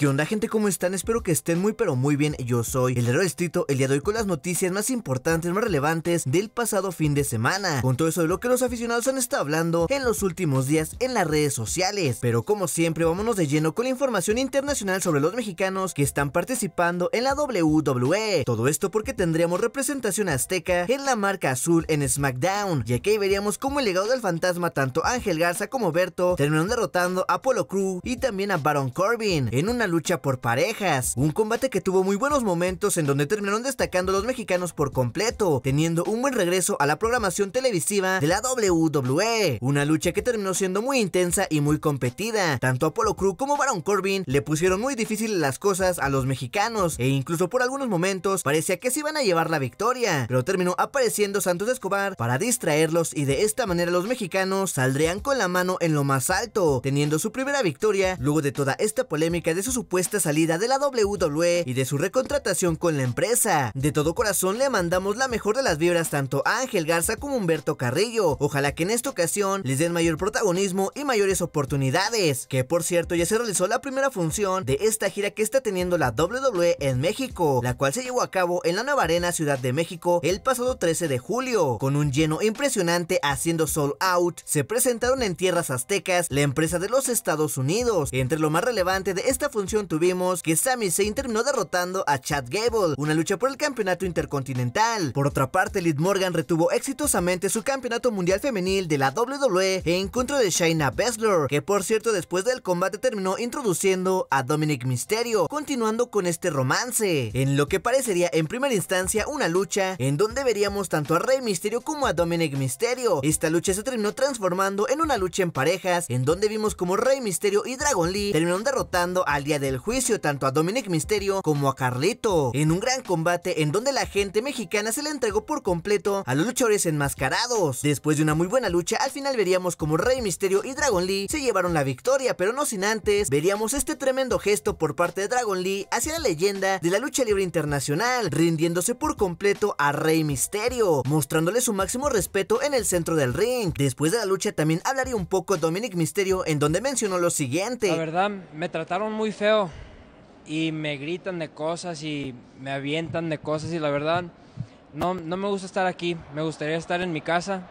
¿Qué onda gente? ¿Cómo están? Espero que estén muy pero muy bien, yo soy el héroe estrito el día de hoy con las noticias más importantes, más relevantes del pasado fin de semana, con todo eso de lo que los aficionados han estado hablando en los últimos días en las redes sociales, pero como siempre vámonos de lleno con la información internacional sobre los mexicanos que están participando en la WWE, todo esto porque tendríamos representación azteca en la marca azul en SmackDown, y aquí veríamos cómo el legado del fantasma tanto Ángel Garza como Berto terminaron derrotando a Polo Crew y también a Baron Corbin en una lucha por parejas, un combate que tuvo muy buenos momentos en donde terminaron destacando los mexicanos por completo, teniendo un buen regreso a la programación televisiva de la WWE, una lucha que terminó siendo muy intensa y muy competida, tanto Apolo Crew como Baron Corbin le pusieron muy difícil las cosas a los mexicanos e incluso por algunos momentos parecía que se iban a llevar la victoria, pero terminó apareciendo Santos Escobar para distraerlos y de esta manera los mexicanos saldrían con la mano en lo más alto, teniendo su primera victoria luego de toda esta polémica de sus supuesta salida de la WWE y de su recontratación con la empresa. De todo corazón le mandamos la mejor de las vibras tanto a Ángel Garza como Humberto Carrillo. Ojalá que en esta ocasión les den mayor protagonismo y mayores oportunidades. Que por cierto ya se realizó la primera función de esta gira que está teniendo la WWE en México, la cual se llevó a cabo en la Navarena, Ciudad de México el pasado 13 de julio. Con un lleno impresionante haciendo sold out, se presentaron en tierras aztecas la empresa de los Estados Unidos. Entre lo más relevante de esta función tuvimos que Sami Zayn terminó derrotando a Chad Gable, una lucha por el campeonato intercontinental. Por otra parte, Lid Morgan retuvo exitosamente su campeonato mundial femenil de la WWE en contra de Shayna Baszler, que por cierto después del combate terminó introduciendo a Dominic Mysterio, continuando con este romance, en lo que parecería en primera instancia una lucha en donde veríamos tanto a Rey Mysterio como a Dominic Mysterio. Esta lucha se terminó transformando en una lucha en parejas, en donde vimos como Rey Mysterio y Dragon Lee terminaron derrotando al del juicio tanto a Dominic Misterio como a Carlito, en un gran combate en donde la gente mexicana se le entregó por completo a los luchadores enmascarados. Después de una muy buena lucha, al final veríamos como Rey Misterio y Dragon Lee se llevaron la victoria, pero no sin antes, veríamos este tremendo gesto por parte de Dragon Lee hacia la leyenda de la lucha libre internacional, rindiéndose por completo a Rey Misterio, mostrándole su máximo respeto en el centro del ring. Después de la lucha también hablaría un poco Dominic Misterio en donde mencionó lo siguiente. La verdad, me trataron muy feo y me gritan de cosas y me avientan de cosas y la verdad no, no me gusta estar aquí, me gustaría estar en mi casa,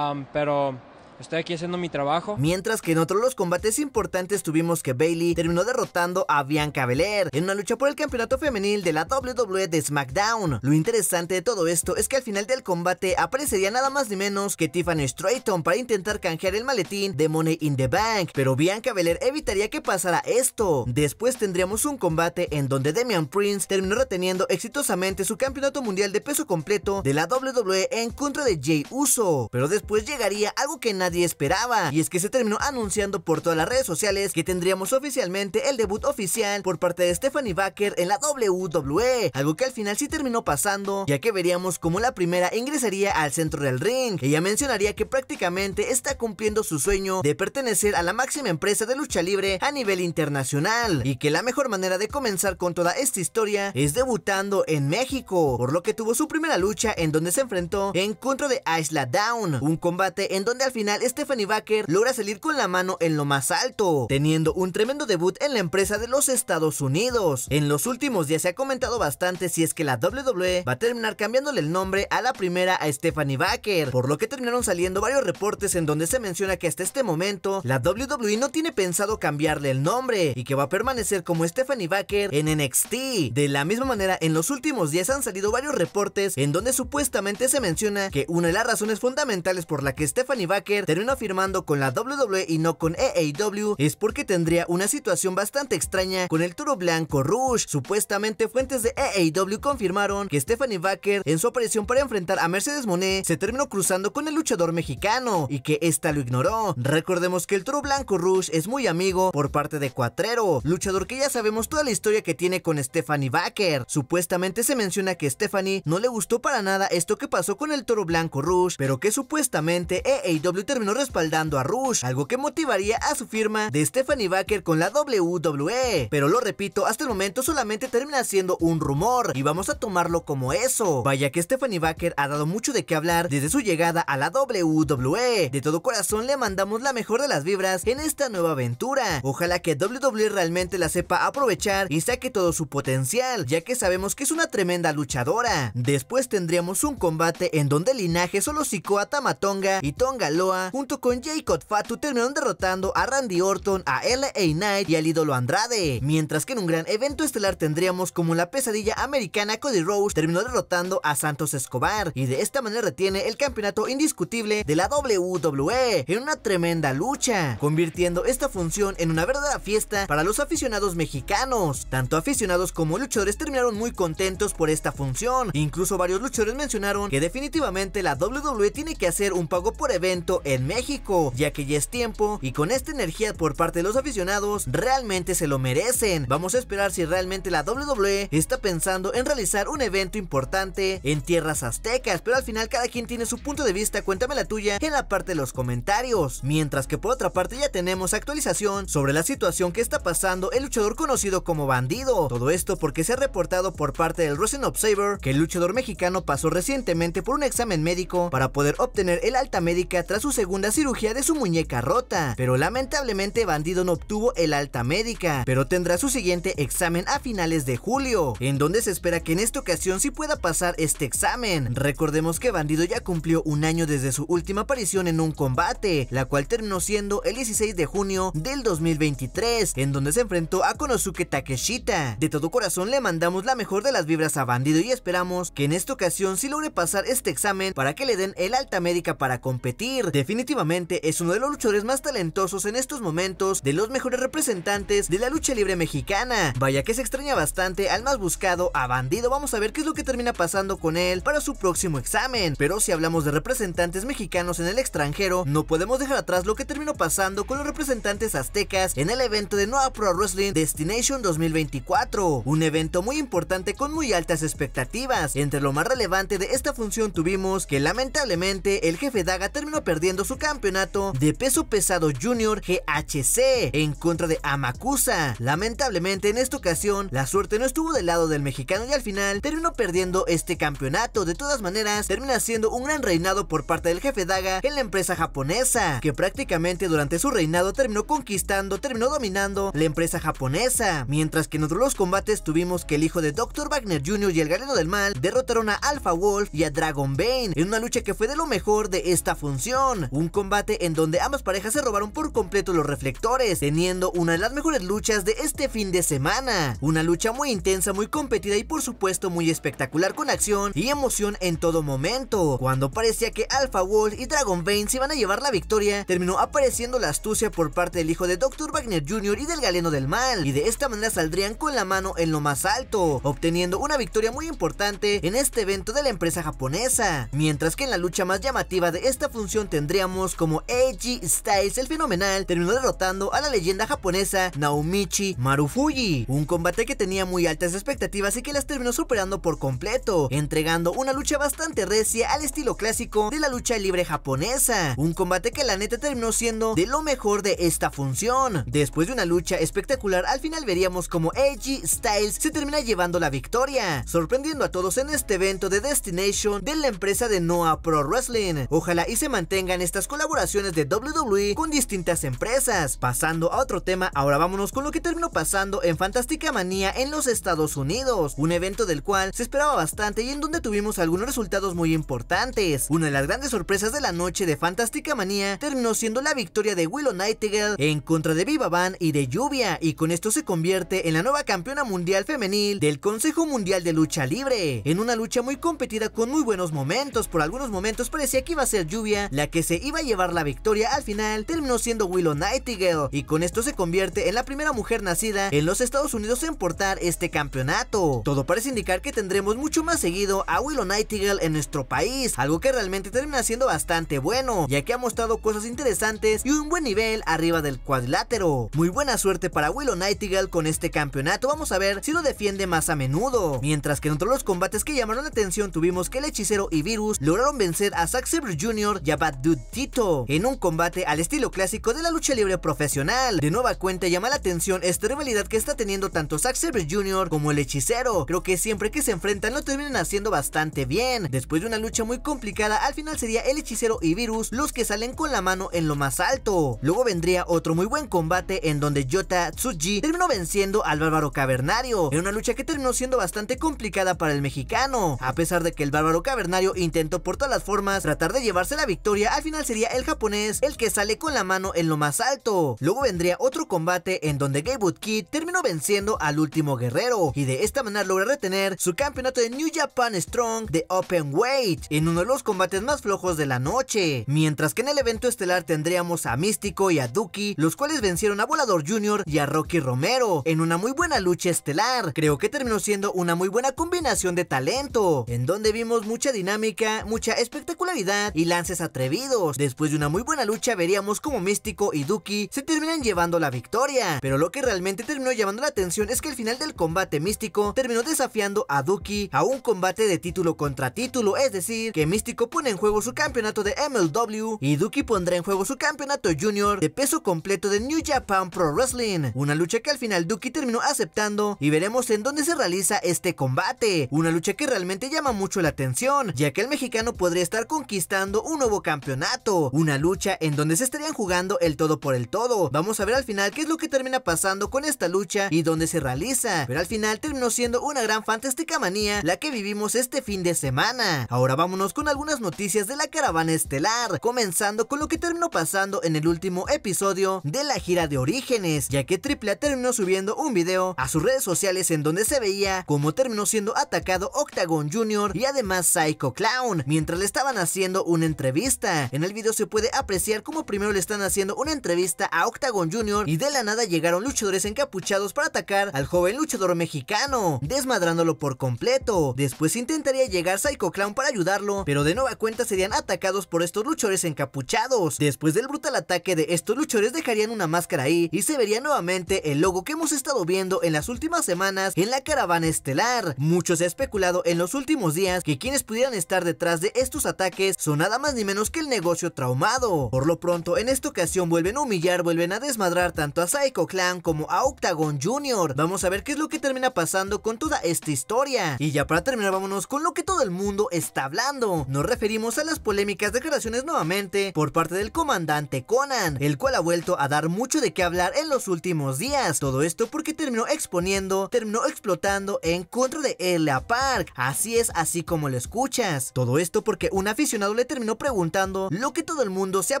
pero Estoy aquí haciendo mi trabajo. Mientras que en otros los combates importantes tuvimos que Bailey terminó derrotando a Bianca Belair en una lucha por el campeonato femenil de la WWE de SmackDown. Lo interesante de todo esto es que al final del combate aparecería nada más ni menos que Tiffany Strayton... para intentar canjear el maletín de Money in the Bank, pero Bianca Belair evitaría que pasara esto. Después tendríamos un combate en donde Demian Prince terminó reteniendo exitosamente su campeonato mundial de peso completo de la WWE en contra de Jay Uso, pero después llegaría algo que nadie nadie esperaba. Y es que se terminó anunciando por todas las redes sociales que tendríamos oficialmente el debut oficial por parte de Stephanie Baker en la WWE, algo que al final sí terminó pasando, ya que veríamos cómo la primera ingresaría al centro del ring. Ella mencionaría que prácticamente está cumpliendo su sueño de pertenecer a la máxima empresa de lucha libre a nivel internacional y que la mejor manera de comenzar con toda esta historia es debutando en México, por lo que tuvo su primera lucha en donde se enfrentó en contra de Isla Down, un combate en donde al final Stephanie Baker logra salir con la mano en lo más alto, teniendo un tremendo debut en la empresa de los Estados Unidos. En los últimos días se ha comentado bastante si es que la WWE va a terminar cambiándole el nombre a la primera a Stephanie Baker, por lo que terminaron saliendo varios reportes en donde se menciona que hasta este momento la WWE no tiene pensado cambiarle el nombre y que va a permanecer como Stephanie Baker en NXT. De la misma manera, en los últimos días han salido varios reportes en donde supuestamente se menciona que una de las razones fundamentales por la que Stephanie Baker terminó firmando con la WWE y no con EAW es porque tendría una situación bastante extraña con el toro blanco Rush. Supuestamente fuentes de EAW confirmaron que Stephanie Baker en su aparición para enfrentar a Mercedes Monet se terminó cruzando con el luchador mexicano y que esta lo ignoró. Recordemos que el toro blanco Rush es muy amigo por parte de Cuatrero, luchador que ya sabemos toda la historia que tiene con Stephanie Baker. Supuestamente se menciona que Stephanie no le gustó para nada esto que pasó con el toro blanco Rush, pero que supuestamente EAW terminó respaldando a Rush, algo que motivaría a su firma de Stephanie Baker con la WWE. Pero lo repito, hasta el momento solamente termina siendo un rumor y vamos a tomarlo como eso. Vaya que Stephanie Baker ha dado mucho de qué hablar desde su llegada a la WWE. De todo corazón le mandamos la mejor de las vibras en esta nueva aventura. Ojalá que WWE realmente la sepa aprovechar y saque todo su potencial, ya que sabemos que es una tremenda luchadora. Después tendríamos un combate en donde el linaje solo sicó a Tamatonga y Tonga Loa junto con Jacob Fatu terminaron derrotando a Randy Orton, a LA Knight y al ídolo Andrade, mientras que en un gran evento estelar tendríamos como la pesadilla americana Cody Rose terminó derrotando a Santos Escobar y de esta manera retiene el campeonato indiscutible de la WWE en una tremenda lucha, convirtiendo esta función en una verdadera fiesta para los aficionados mexicanos. Tanto aficionados como luchadores terminaron muy contentos por esta función, incluso varios luchadores mencionaron que definitivamente la WWE tiene que hacer un pago por evento en México, ya que ya es tiempo y con esta energía por parte de los aficionados realmente se lo merecen. Vamos a esperar si realmente la WWE está pensando en realizar un evento importante en tierras aztecas, pero al final cada quien tiene su punto de vista, cuéntame la tuya en la parte de los comentarios. Mientras que por otra parte ya tenemos actualización sobre la situación que está pasando el luchador conocido como Bandido. Todo esto porque se ha reportado por parte del Resident Observer que el luchador mexicano pasó recientemente por un examen médico para poder obtener el alta médica tras su segunda cirugía de su muñeca rota, pero lamentablemente Bandido no obtuvo el alta médica, pero tendrá su siguiente examen a finales de julio, en donde se espera que en esta ocasión sí pueda pasar este examen. Recordemos que Bandido ya cumplió un año desde su última aparición en un combate, la cual terminó siendo el 16 de junio del 2023, en donde se enfrentó a Konosuke Takeshita. De todo corazón le mandamos la mejor de las vibras a Bandido y esperamos que en esta ocasión si logre pasar este examen para que le den el alta médica para competir. Definitivamente es uno de los luchadores más talentosos en estos momentos, de los mejores representantes de la lucha libre mexicana. Vaya que se extraña bastante al más buscado, a Bandido, vamos a ver qué es lo que termina pasando con él para su próximo examen. Pero si hablamos de representantes mexicanos en el extranjero, no podemos dejar atrás lo que terminó pasando con los representantes aztecas en el evento de nueva Pro Wrestling Destination 2024, un evento muy importante con muy altas expectativas. Entre lo más relevante de esta función tuvimos que lamentablemente el jefe Daga terminó perdiendo su campeonato de peso pesado junior GHC en contra de Amakusa. Lamentablemente en esta ocasión la suerte no estuvo del lado del mexicano y al final terminó perdiendo este campeonato. De todas maneras termina siendo un gran reinado por parte del jefe Daga en la empresa japonesa que prácticamente durante su reinado terminó conquistando, terminó dominando la empresa japonesa. Mientras que en otros combates tuvimos que el hijo de Dr. Wagner Jr. y el galeno del mal derrotaron a Alpha Wolf y a Dragon Bane en una lucha que fue de lo mejor de esta función un combate en donde ambas parejas se robaron por completo los reflectores, teniendo una de las mejores luchas de este fin de semana. Una lucha muy intensa, muy competida y por supuesto muy espectacular con acción y emoción en todo momento. Cuando parecía que Alpha Wolf y Dragon Bane se iban a llevar la victoria, terminó apareciendo la astucia por parte del hijo de Dr. Wagner Jr. y del Galeno del Mal, y de esta manera saldrían con la mano en lo más alto, obteniendo una victoria muy importante en este evento de la empresa japonesa. Mientras que en la lucha más llamativa de esta función tendría como Eiji Styles el fenomenal terminó derrotando a la leyenda japonesa Naomichi Marufuji, un combate que tenía muy altas expectativas y que las terminó superando por completo, entregando una lucha bastante recia al estilo clásico de la lucha libre japonesa, un combate que la neta terminó siendo de lo mejor de esta función. Después de una lucha espectacular, al final veríamos como Eiji Styles se termina llevando la victoria, sorprendiendo a todos en este evento de Destination de la empresa de Noah Pro Wrestling. Ojalá y se mantengan estas colaboraciones de WWE con distintas empresas. Pasando a otro tema, ahora vámonos con lo que terminó pasando en Fantástica Manía en los Estados Unidos, un evento del cual se esperaba bastante y en donde tuvimos algunos resultados muy importantes. Una de las grandes sorpresas de la noche de Fantástica Manía terminó siendo la victoria de Willow Nightingale en contra de Viva Van y de Lluvia, y con esto se convierte en la nueva campeona mundial femenil del Consejo Mundial de Lucha Libre, en una lucha muy competida con muy buenos momentos, por algunos momentos parecía que iba a ser Lluvia la que se este, iba a llevar la victoria, al final terminó siendo Willow Nightingale y con esto se convierte en la primera mujer nacida en los Estados Unidos en portar este campeonato. Todo parece indicar que tendremos mucho más seguido a Willow Nightingale en nuestro país, algo que realmente termina siendo bastante bueno, ya que ha mostrado cosas interesantes y un buen nivel arriba del cuadrilátero. Muy buena suerte para Willow Nightingale con este campeonato, vamos a ver si lo defiende más a menudo. Mientras que en otros los combates que llamaron la atención tuvimos que el hechicero y Virus lograron vencer a Zack Sabre Jr. y a Bad Dude Tito, en un combate al estilo clásico de la lucha libre profesional. De nueva cuenta llama la atención esta rivalidad que está teniendo tanto Zack Sabre Jr. como el hechicero. Creo que siempre que se enfrentan lo terminan haciendo bastante bien. Después de una lucha muy complicada, al final sería el hechicero y Virus los que salen con la mano en lo más alto. Luego vendría otro muy buen combate en donde Yota Tsuji terminó venciendo al bárbaro cavernario, en una lucha que terminó siendo bastante complicada para el mexicano. A pesar de que el bárbaro cavernario intentó por todas las formas tratar de llevarse la victoria, al final sería el japonés el que sale con la mano en lo más alto. Luego vendría otro combate en donde Gabe Kid terminó venciendo al último guerrero y de esta manera logra retener su campeonato de New Japan Strong de Open Weight en uno de los combates más flojos de la noche. Mientras que en el evento estelar tendríamos a Místico y a Duki, los cuales vencieron a Volador Jr. y a Rocky Romero en una muy buena lucha estelar. Creo que terminó siendo una muy buena combinación de talento, en donde vimos mucha dinámica, mucha espectacularidad y lances atrevidos Después de una muy buena lucha veríamos como Místico y Duki se terminan llevando la victoria. Pero lo que realmente terminó llamando la atención es que al final del combate Místico terminó desafiando a Duki a un combate de título contra título. Es decir, que Místico pone en juego su campeonato de MLW y Duki pondrá en juego su campeonato junior de peso completo de New Japan Pro Wrestling. Una lucha que al final Duki terminó aceptando y veremos en dónde se realiza este combate. Una lucha que realmente llama mucho la atención, ya que el mexicano podría estar conquistando un nuevo campeonato una lucha en donde se estarían jugando el todo por el todo. Vamos a ver al final qué es lo que termina pasando con esta lucha y dónde se realiza. Pero al final terminó siendo una gran fantástica manía la que vivimos este fin de semana. Ahora vámonos con algunas noticias de la caravana estelar, comenzando con lo que terminó pasando en el último episodio de la gira de orígenes, ya que Triple terminó subiendo un video a sus redes sociales en donde se veía cómo terminó siendo atacado Octagon Jr. y además Psycho Clown, mientras le estaban haciendo una entrevista. En el video se puede apreciar cómo primero le están haciendo una entrevista a Octagon Jr. y de la nada llegaron luchadores encapuchados para atacar al joven luchador mexicano, desmadrándolo por completo. Después intentaría llegar Psycho Clown para ayudarlo, pero de nueva cuenta serían atacados por estos luchadores encapuchados. Después del brutal ataque de estos luchadores dejarían una máscara ahí y se vería nuevamente el logo que hemos estado viendo en las últimas semanas en la caravana estelar. Muchos se ha especulado en los últimos días que quienes pudieran estar detrás de estos ataques son nada más ni menos que el negocio traumado. Por lo pronto, en esta ocasión vuelven a humillar, vuelven a desmadrar tanto a Psycho Clan como a Octagon Jr. Vamos a ver qué es lo que termina pasando con toda esta historia. Y ya para terminar, vámonos con lo que todo el mundo está hablando. Nos referimos a las polémicas declaraciones nuevamente por parte del comandante Conan, el cual ha vuelto a dar mucho de qué hablar en los últimos días. Todo esto porque terminó exponiendo, terminó explotando en contra de Ella Park. Así es, así como lo escuchas. Todo esto porque un aficionado le terminó preguntando lo que todo el mundo se ha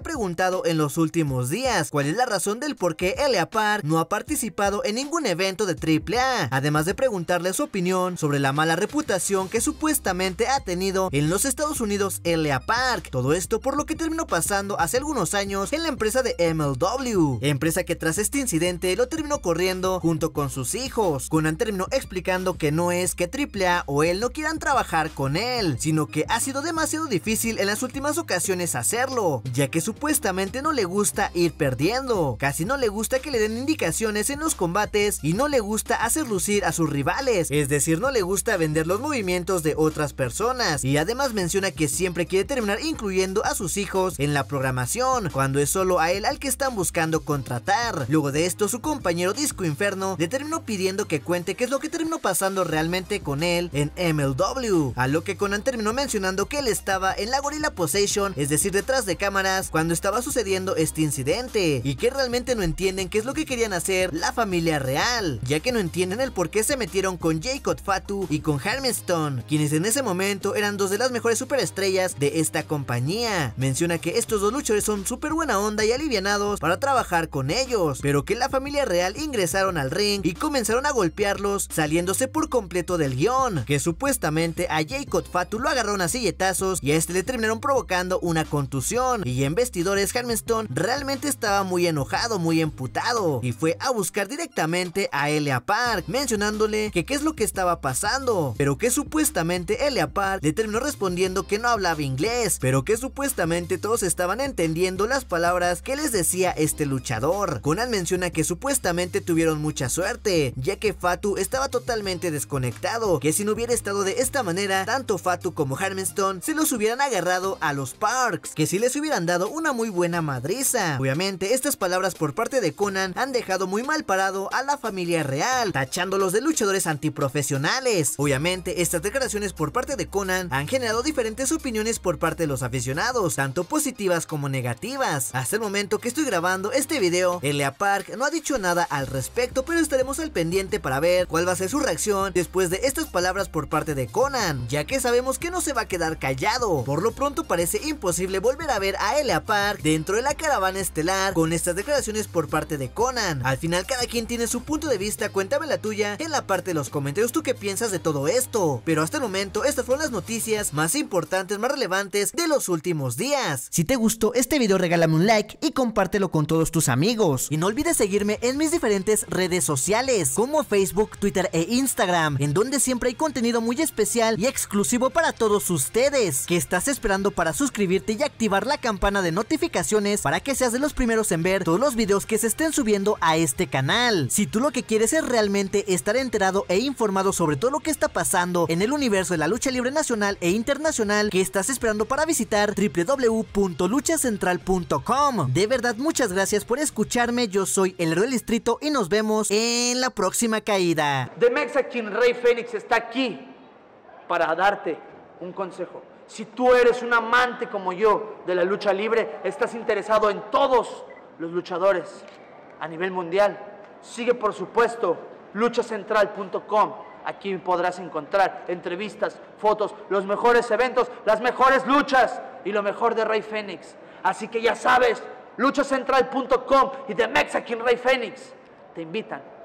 preguntado en los últimos días, cuál es la razón del por qué Elia Park no ha participado en ningún evento de AAA, además de preguntarle su opinión sobre la mala reputación que supuestamente ha tenido en los Estados Unidos Elia Park. Todo esto por lo que terminó pasando hace algunos años en la empresa de MLW, empresa que tras este incidente lo terminó corriendo junto con sus hijos. Conan terminó explicando que no es que AAA o él no quieran trabajar con él, sino que ha sido demasiado difícil en las últimas ocasiones hacerlo, ya que supuestamente no le gusta ir perdiendo, casi no le gusta que le den indicaciones en los combates y no le gusta hacer lucir a sus rivales, es decir, no le gusta vender los movimientos de otras personas y además menciona que siempre quiere terminar incluyendo a sus hijos en la programación, cuando es solo a él al que están buscando contratar. Luego de esto, su compañero Disco Inferno le terminó pidiendo que cuente qué es lo que terminó pasando realmente con él en MLW, a lo que Conan terminó mencionando que él estaba en la Gorilla Possession, es decir, detrás de cámaras cuando estaba sucediendo este incidente y que realmente no entienden qué es lo que querían hacer la familia real, ya que no entienden el por qué se metieron con Jacob Fatu y con Hermestone, quienes en ese momento eran dos de las mejores superestrellas de esta compañía. Menciona que estos dos luchadores son súper buena onda y alivianados para trabajar con ellos, pero que la familia real ingresaron al ring y comenzaron a golpearlos, saliéndose por completo del guión, que supuestamente a Jacob Fatu lo agarraron a silletazos y a este le terminaron provocando una contusión. Y en vestidores, realmente estaba muy enojado, muy emputado. Y fue a buscar directamente a Elia Park, mencionándole que qué es lo que estaba pasando. Pero que supuestamente Elia Park le terminó respondiendo que no hablaba inglés. Pero que supuestamente todos estaban entendiendo las palabras que les decía este luchador. Conan menciona que supuestamente tuvieron mucha suerte, ya que Fatu estaba totalmente desconectado, que si no hubiera estado de esta manera, tanto Fatu como Harmenstone se los hubieran agarrado a los Parks que si les hubieran dado una muy buena madriza. Obviamente, estas palabras por parte de Conan han dejado muy mal parado a la familia real, tachándolos de luchadores antiprofesionales. Obviamente, estas declaraciones por parte de Conan han generado diferentes opiniones por parte de los aficionados, tanto positivas como negativas. Hasta el momento que estoy grabando este video, Elia Park no ha dicho nada al respecto, pero estaremos al pendiente para ver cuál va a ser su reacción después de estas palabras por parte de Conan, ya que sabemos que no se va a quedar callado. Por lo pronto parece imposible volver a ver a Elia Park dentro de la caravana estelar con estas declaraciones por parte de Conan. Al final cada quien tiene su punto de vista, cuéntame la tuya en la parte de los comentarios tú qué piensas de todo esto. Pero hasta el momento estas fueron las noticias más importantes, más relevantes de los últimos días. Si te gustó este video regálame un like y compártelo con todos tus amigos. Y no olvides seguirme en mis diferentes redes sociales como Facebook, Twitter e Instagram, en donde siempre hay contenido muy especial y exclusivo para todos ustedes. ¿Qué estás esperando para suscribirte y activar la campana de notificaciones para que seas de los primeros en ver todos los videos que se estén subiendo a este canal. Si tú lo que quieres es realmente estar enterado e informado sobre todo lo que está pasando en el universo de la lucha libre nacional e internacional que estás esperando para visitar www.luchacentral.com. De verdad, muchas gracias por escucharme. Yo soy el héroe del distrito y nos vemos en la próxima caída. The Mexican Rey Fénix está aquí para darte un consejo. Si tú eres un amante como yo de la lucha libre, estás interesado en todos los luchadores a nivel mundial. Sigue, por supuesto, luchacentral.com. Aquí podrás encontrar entrevistas, fotos, los mejores eventos, las mejores luchas y lo mejor de Rey Fénix. Así que ya sabes, luchacentral.com y de Mexican Rey Fénix te invitan